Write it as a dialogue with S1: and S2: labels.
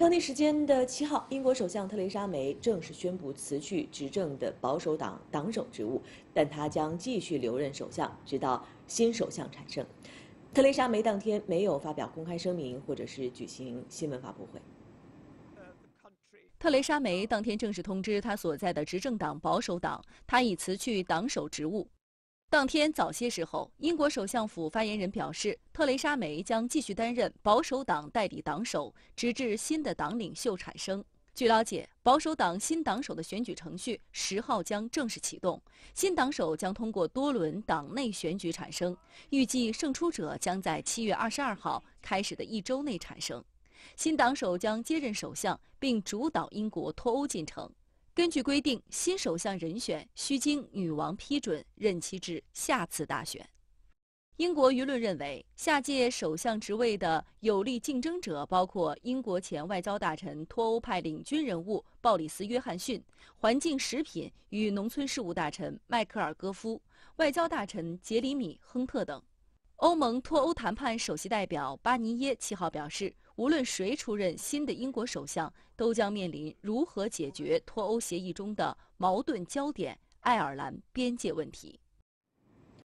S1: 当地时间的七号，英国首相特蕾莎梅正式宣布辞去执政的保守党党首职务，但她将继续留任首相，直到新首相产生。特蕾莎梅当天没有发表公开声明，或者是举行新闻发布会。
S2: 特蕾莎梅当天正式通知她所在的执政党保守党，她已辞去党首职务。当天早些时候，英国首相府发言人表示，特蕾莎梅将继续担任保守党代理党首，直至新的党领袖产生。据了解，保守党新党首的选举程序十号将正式启动，新党首将通过多轮党内选举产生，预计胜出者将在七月二十二号开始的一周内产生。新党首将接任首相，并主导英国脱欧进程。根据规定，新首相人选需经女王批准，任期至下次大选。英国舆论认为，下届首相职位的有力竞争者包括英国前外交大臣、脱欧派领军人物鲍里斯·约翰逊、环境、食品与农村事务大臣迈克尔·戈夫、外交大臣杰里米·亨特等。欧盟脱欧谈判首席代表巴尼耶七号表示，无论谁出任新的英国首相，都将面临如何解决脱欧协议中的矛盾焦点——爱尔兰边界问题。